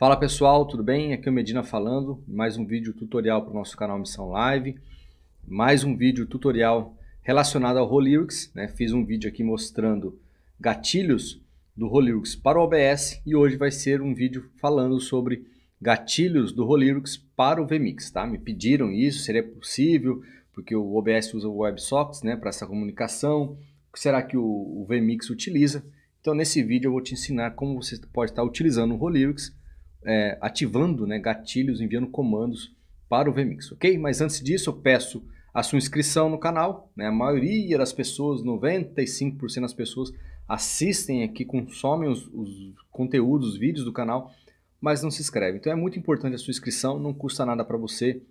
Fala pessoal, tudo bem? Aqui é o Medina falando, mais um vídeo tutorial para o nosso canal Missão Live, mais um vídeo tutorial relacionado ao Holyrics, né? Fiz um vídeo aqui mostrando gatilhos do Holyrics para o OBS e hoje vai ser um vídeo falando sobre gatilhos do Holyrics para o vMix, tá? Me pediram isso, seria possível, porque o OBS usa o WebSockets, né, para essa comunicação, o que será que o, o vMix utiliza? Então nesse vídeo eu vou te ensinar como você pode estar utilizando o Holyrics é, ativando né, gatilhos, enviando comandos para o vMix, ok? Mas antes disso, eu peço a sua inscrição no canal. Né? A maioria das pessoas, 95% das pessoas, assistem aqui, consomem os, os, conteúdos, os vídeos do canal, mas não se inscrevem. Então é muito importante a sua inscrição, não custa nada para você,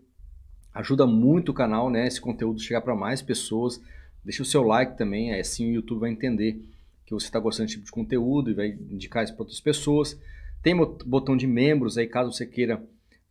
ajuda muito o canal, né? Esse conteúdo chegar para mais pessoas. Deixa o seu like também, assim o YouTube vai entender que você está gostando desse tipo de conteúdo e vai indicar isso para outras pessoas. Tem botão de membros aí, caso você queira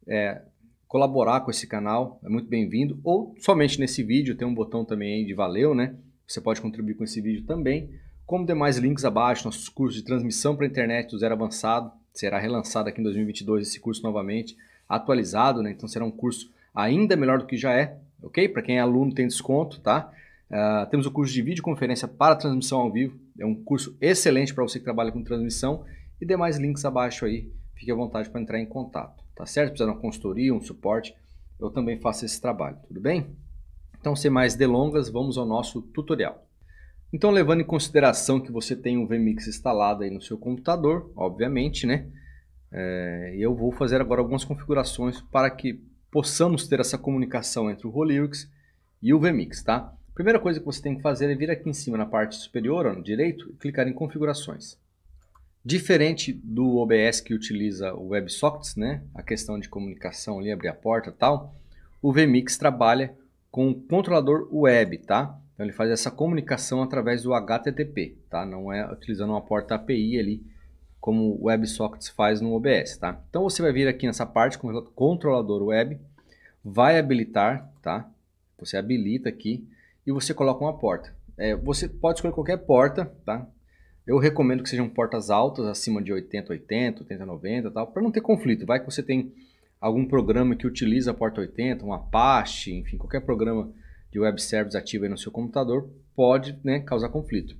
é, colaborar com esse canal, é muito bem-vindo. Ou somente nesse vídeo, tem um botão também de valeu, né? Você pode contribuir com esse vídeo também. Como demais links abaixo, nossos cursos de transmissão para a internet do Zero Avançado, será relançado aqui em 2022 esse curso novamente, atualizado, né? Então será um curso ainda melhor do que já é, ok? Para quem é aluno tem desconto, tá? Uh, temos o curso de videoconferência para transmissão ao vivo, é um curso excelente para você que trabalha com transmissão e demais links abaixo aí. Fique à vontade para entrar em contato, tá certo? Precisando de uma consultoria, um suporte, eu também faço esse trabalho, tudo bem? Então, sem mais delongas, vamos ao nosso tutorial. Então, levando em consideração que você tem um VMix instalado aí no seu computador, obviamente, né? É, eu vou fazer agora algumas configurações para que possamos ter essa comunicação entre o Rolyrix e o VMix, tá? Primeira coisa que você tem que fazer é vir aqui em cima na parte superior, ó, no direito, e clicar em configurações. Diferente do OBS que utiliza o WebSockets, né? A questão de comunicação ali, abrir a porta tal. O vMix trabalha com o controlador web, tá? Então ele faz essa comunicação através do HTTP, tá? Não é utilizando uma porta API ali, como o WebSockets faz no OBS, tá? Então você vai vir aqui nessa parte com o controlador web, vai habilitar, tá? Você habilita aqui e você coloca uma porta. É, você pode escolher qualquer porta, tá? Eu recomendo que sejam portas altas, acima de 80, 80, 80, 90 tal, para não ter conflito. Vai que você tem algum programa que utiliza a porta 80, um Apache, enfim, qualquer programa de web service ativo aí no seu computador, pode né, causar conflito.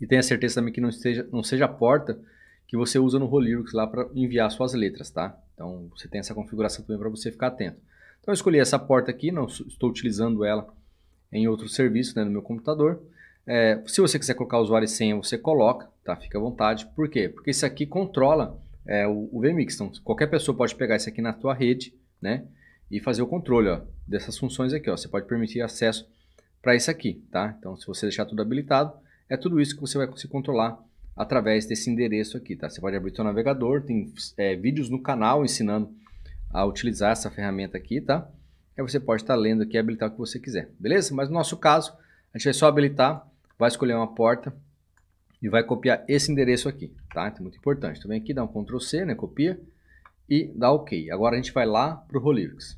E tenha certeza também que não, esteja, não seja a porta que você usa no Rolyrix lá para enviar suas letras, tá? Então você tem essa configuração também para você ficar atento. Então eu escolhi essa porta aqui, não estou utilizando ela em outro serviço né, no meu computador. É, se você quiser colocar usuário e senha, você coloca, tá? Fica à vontade. Por quê? Porque isso aqui controla é, o, o VMix. Então, qualquer pessoa pode pegar isso aqui na tua rede, né? E fazer o controle ó, dessas funções aqui. Ó. Você pode permitir acesso para isso aqui, tá? Então, se você deixar tudo habilitado, é tudo isso que você vai conseguir controlar através desse endereço aqui, tá? Você pode abrir seu navegador, tem é, vídeos no canal ensinando a utilizar essa ferramenta aqui, tá? Aí você pode estar tá lendo aqui e habilitar o que você quiser, beleza? Mas no nosso caso, a gente vai só habilitar vai escolher uma porta e vai copiar esse endereço aqui, tá? Então, muito importante. Então, vem aqui, dá um Ctrl C, né? Copia e dá OK. Agora a gente vai lá para o Rolyrix.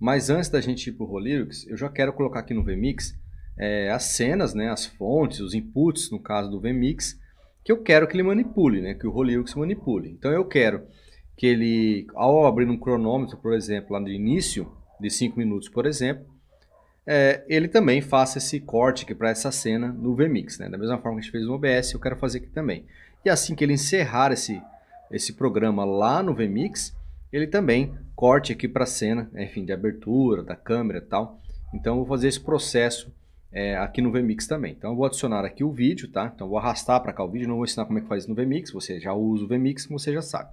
Mas antes da gente ir para o Rolyrix, eu já quero colocar aqui no vMix é, as cenas, né? As fontes, os inputs, no caso do vMix, que eu quero que ele manipule, né? Que o Rolyrix manipule. Então, eu quero que ele, ao abrir um cronômetro, por exemplo, lá no início, de 5 minutos, por exemplo, é, ele também faça esse corte aqui para essa cena no VMix, né? Da mesma forma que a gente fez no OBS, eu quero fazer aqui também. E assim que ele encerrar esse, esse programa lá no VMix, ele também corte aqui para a cena, né? enfim, de abertura, da câmera e tal. Então, eu vou fazer esse processo é, aqui no VMix também. Então, eu vou adicionar aqui o vídeo, tá? Então, eu vou arrastar para cá o vídeo, não vou ensinar como é que faz no VMix, você já usa o VMix, você já sabe.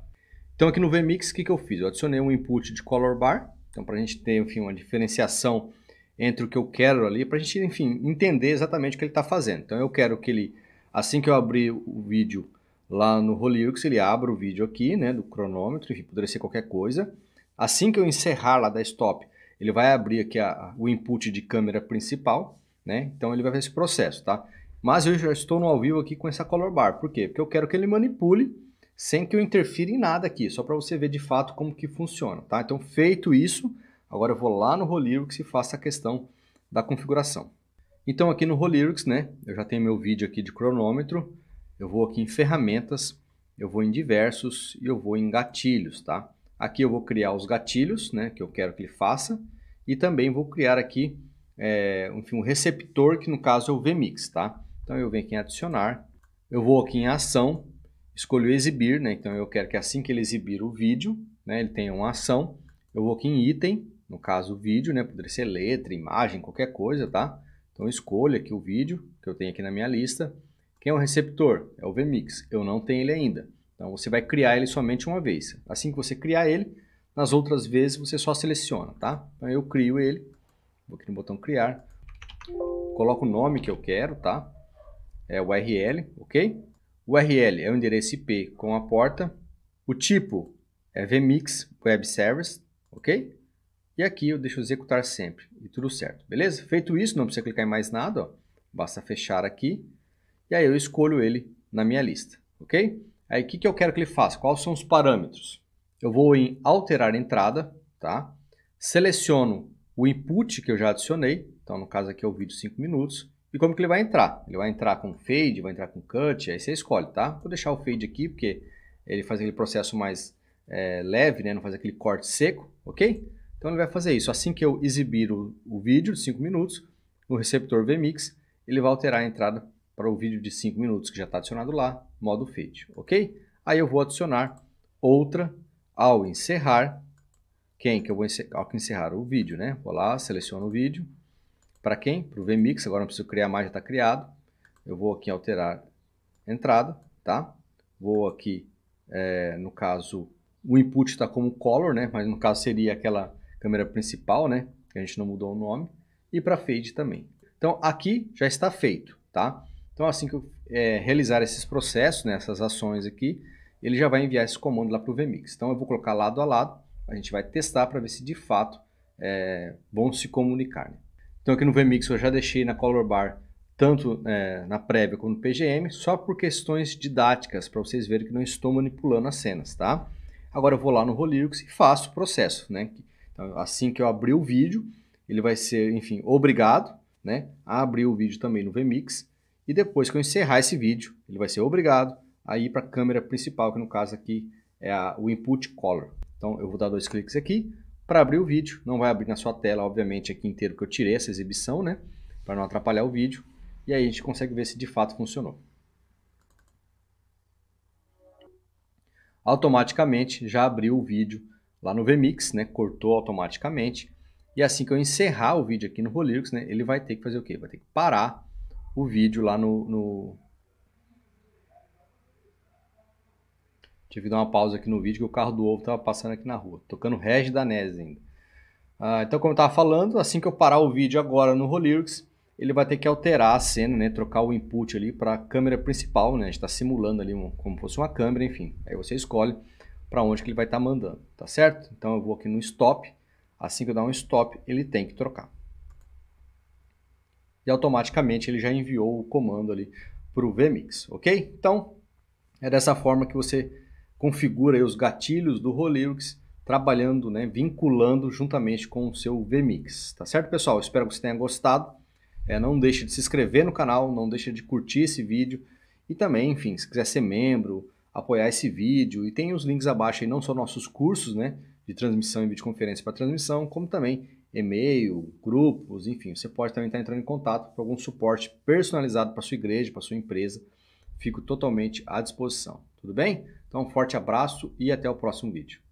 Então, aqui no VMix, o que, que eu fiz? Eu adicionei um input de color bar, então para a gente ter, enfim, uma diferenciação entre o que eu quero ali, para a gente, enfim, entender exatamente o que ele está fazendo. Então eu quero que ele, assim que eu abrir o vídeo lá no Holux, ele abra o vídeo aqui, né, do cronômetro, enfim, poderia ser qualquer coisa. Assim que eu encerrar lá da stop, ele vai abrir aqui a, o input de câmera principal, né? Então ele vai fazer esse processo, tá? Mas eu já estou no ao vivo aqui com essa color bar, por quê? Porque eu quero que ele manipule sem que eu interfira em nada aqui, só para você ver de fato como que funciona, tá? Então feito isso, Agora eu vou lá no Holyrics e faço a questão da configuração. Então aqui no Holyrics, né, eu já tenho meu vídeo aqui de cronômetro, eu vou aqui em ferramentas, eu vou em diversos e eu vou em gatilhos, tá? Aqui eu vou criar os gatilhos, né, que eu quero que ele faça e também vou criar aqui é, enfim, um receptor, que no caso é o vMix, tá? Então eu venho aqui em adicionar, eu vou aqui em ação, escolho exibir, né? Então eu quero que assim que ele exibir o vídeo, né, ele tenha uma ação, eu vou aqui em item, no caso vídeo, né? Poderia ser letra, imagem, qualquer coisa, tá? Então escolha aqui o vídeo que eu tenho aqui na minha lista. Quem é o receptor? É o vMix. Eu não tenho ele ainda. Então você vai criar ele somente uma vez. Assim que você criar ele, nas outras vezes você só seleciona, tá? Então eu crio ele, vou aqui no botão criar, coloco o nome que eu quero, tá? É o URL, ok? O URL é o endereço IP com a porta. O tipo é vMix Web Service, ok? E aqui eu deixo executar sempre e tudo certo, beleza? Feito isso, não precisa clicar em mais nada, ó. basta fechar aqui e aí eu escolho ele na minha lista, ok? Aí o que, que eu quero que ele faça? Quais são os parâmetros? Eu vou em alterar entrada, tá? Seleciono o input que eu já adicionei, então no caso aqui é o vídeo 5 minutos, e como que ele vai entrar? Ele vai entrar com fade, vai entrar com cut, aí você escolhe, tá? Vou deixar o fade aqui porque ele faz aquele processo mais é, leve, né? Não faz aquele corte seco, ok? Então ele vai fazer isso. Assim que eu exibir o, o vídeo de 5 minutos, no receptor vMix, ele vai alterar a entrada para o vídeo de 5 minutos que já está adicionado lá, modo fade, ok? Aí eu vou adicionar outra ao encerrar, quem que eu vou encerrar? Ao encerrar o vídeo, né? Vou lá, seleciono o vídeo, para quem? Para o vMix, agora não preciso criar mais, já está criado. Eu vou aqui alterar entrada, tá? Vou aqui, é, no caso, o input está como color, né? Mas no caso seria aquela câmera principal, né? Que a gente não mudou o nome. E para fade também. Então aqui já está feito, tá? Então assim que eu é, realizar esses processos, né, essas ações aqui, ele já vai enviar esse comando lá para o vMix. Então eu vou colocar lado a lado, a gente vai testar para ver se de fato é, bom se comunicar. Né? Então aqui no vMix eu já deixei na color bar tanto é, na prévia como no PGM, só por questões didáticas, para vocês verem que não estou manipulando as cenas, tá? Agora eu vou lá no Rolyrix e faço o processo, né? assim que eu abrir o vídeo, ele vai ser, enfim, obrigado, né, a abrir o vídeo também no vMix. E depois que eu encerrar esse vídeo, ele vai ser obrigado a ir para a câmera principal, que no caso aqui é a, o input color. Então eu vou dar dois cliques aqui para abrir o vídeo. Não vai abrir na sua tela, obviamente, aqui inteiro que eu tirei essa exibição, né, para não atrapalhar o vídeo. E aí a gente consegue ver se de fato funcionou. Automaticamente já abriu o vídeo lá no vMix, né? Cortou automaticamente. E assim que eu encerrar o vídeo aqui no Rolyrix, né? Ele vai ter que fazer o quê? Vai ter que parar o vídeo lá no... no... Tive que dar uma pausa aqui no vídeo que o carro do ovo estava passando aqui na rua. Tocando Regis Danese ainda. Ah, então, como eu estava falando, assim que eu parar o vídeo agora no Rolyrix, ele vai ter que alterar a cena, né? Trocar o input ali para a câmera principal, né? A gente está simulando ali um, como fosse uma câmera, enfim. Aí você escolhe para onde que ele vai estar tá mandando, tá certo? Então eu vou aqui no stop, assim que eu dar um stop, ele tem que trocar. E automaticamente ele já enviou o comando ali para o vMix, ok? Então é dessa forma que você configura os gatilhos do Rolyrix trabalhando, né, vinculando juntamente com o seu vMix, tá certo pessoal? Espero que você tenha gostado. É, não deixe de se inscrever no canal, não deixe de curtir esse vídeo e também, enfim, se quiser ser membro, apoiar esse vídeo. E tem os links abaixo aí, não só nossos cursos, né? De transmissão e videoconferência para transmissão, como também e-mail, grupos, enfim. Você pode também estar entrando em contato para algum suporte personalizado para sua igreja, para sua empresa. Fico totalmente à disposição. Tudo bem? Então, um forte abraço e até o próximo vídeo.